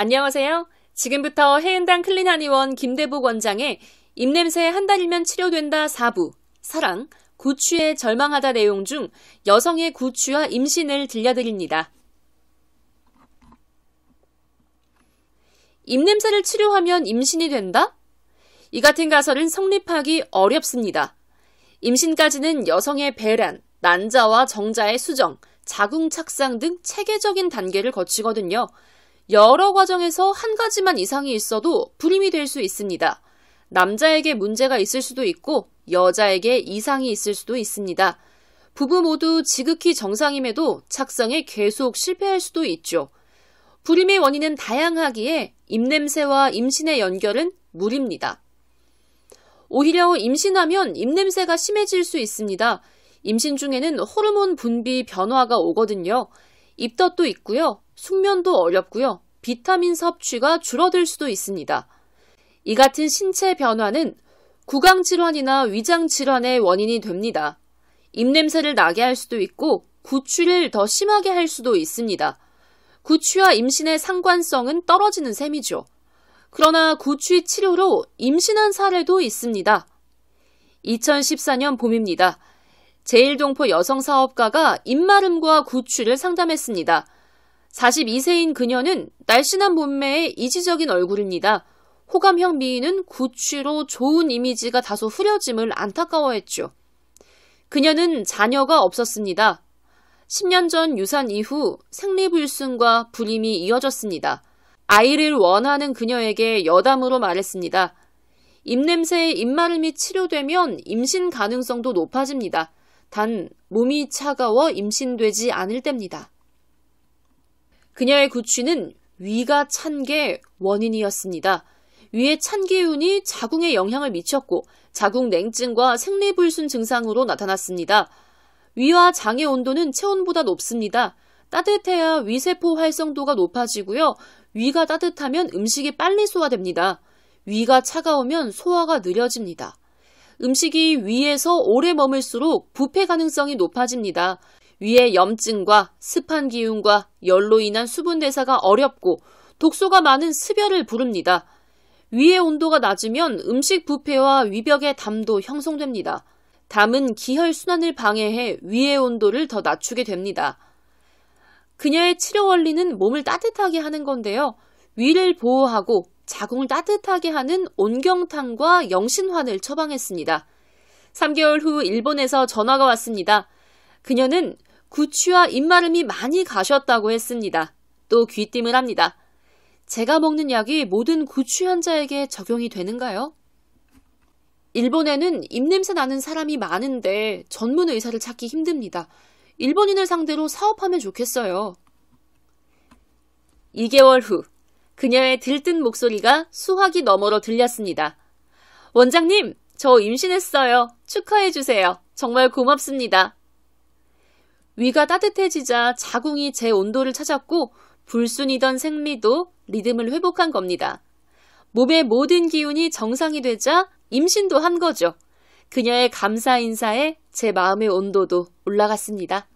안녕하세요. 지금부터 해은당 클린한의원 김대복 원장의 입냄새 한 달이면 치료된다 4부 사랑, 구취에 절망하다 내용 중 여성의 구취와 임신을 들려드립니다. 입냄새를 치료하면 임신이 된다? 이 같은 가설은 성립하기 어렵습니다. 임신까지는 여성의 배란, 난자와 정자의 수정, 자궁 착상 등 체계적인 단계를 거치거든요. 여러 과정에서 한 가지만 이상이 있어도 불임이 될 수 있습니다. 남자에게 문제가 있을 수도 있고 여자에게 이상이 있을 수도 있습니다. 부부 모두 지극히 정상임에도 착상에 계속 실패할 수도 있죠. 불임의 원인은 다양하기에 입냄새와 임신의 연결은 무리입니다. 오히려 임신하면 입냄새가 심해질 수 있습니다. 임신 중에는 호르몬 분비 변화가 오거든요. 입덧도 있고요. 숙면도 어렵고요. 비타민 섭취가 줄어들 수도 있습니다. 이 같은 신체 변화는 구강 질환이나 위장 질환의 원인이 됩니다. 입냄새를 나게 할 수도 있고 구취를 더 심하게 할 수도 있습니다. 구취와 임신의 상관성은 떨어지는 셈이죠. 그러나 구취 치료로 임신한 사례도 있습니다. 2014년 봄입니다. 제일동포 여성 사업가가 입마름과 구취를 상담했습니다. 42세인 그녀는 날씬한 몸매에 이지적인 얼굴입니다. 호감형 미인은 구취로 좋은 이미지가 다소 흐려짐을 안타까워했죠. 그녀는 자녀가 없었습니다. 10년 전 유산 이후 생리불순과 불임이 이어졌습니다. 아이를 원하는 그녀에게 여담으로 말했습니다. 입냄새에 입마름이 치료되면 임신 가능성도 높아집니다. 단 몸이 차가워 임신되지 않을 때입니다. 그녀의 구취는 위가 찬 게 원인이었습니다. 위의 찬 기운이 자궁에 영향을 미쳤고 자궁 냉증과 생리불순 증상으로 나타났습니다. 위와 장의 온도는 체온보다 높습니다. 따뜻해야 위세포 활성도가 높아지고요. 위가 따뜻하면 음식이 빨리 소화됩니다. 위가 차가우면 소화가 느려집니다. 음식이 위에서 오래 머물수록 부패 가능성이 높아집니다. 위의 염증과 습한 기운과 열로 인한 수분 대사가 어렵고 독소가 많은 습열을 부릅니다. 위의 온도가 낮으면 음식 부패와 위벽의 담도 형성됩니다. 담은 기혈 순환을 방해해 위의 온도를 더 낮추게 됩니다. 그녀의 치료 원리는 몸을 따뜻하게 하는 건데요. 위를 보호하고 자궁을 따뜻하게 하는 온경탕과 영신환을 처방했습니다. 3개월 후 일본에서 전화가 왔습니다. 그녀는 구취와 입마름이 많이 가셨다고 했습니다. 또 귀띔을 합니다. 제가 먹는 약이 모든 구취 환자에게 적용이 되는가요? 일본에는 입냄새 나는 사람이 많은데 전문 의사를 찾기 힘듭니다. 일본인을 상대로 사업하면 좋겠어요. 2개월 후, 그녀의 들뜬 목소리가 수화기 너머로 들렸습니다. 원장님, 저 임신했어요. 축하해주세요. 정말 고맙습니다. 위가 따뜻해지자 자궁이 제 온도를 찾았고 불순이던 생리도 리듬을 회복한 겁니다. 몸의 모든 기운이 정상이 되자 임신도 한 거죠. 그녀의 감사 인사에 제 마음의 온도도 올라갔습니다.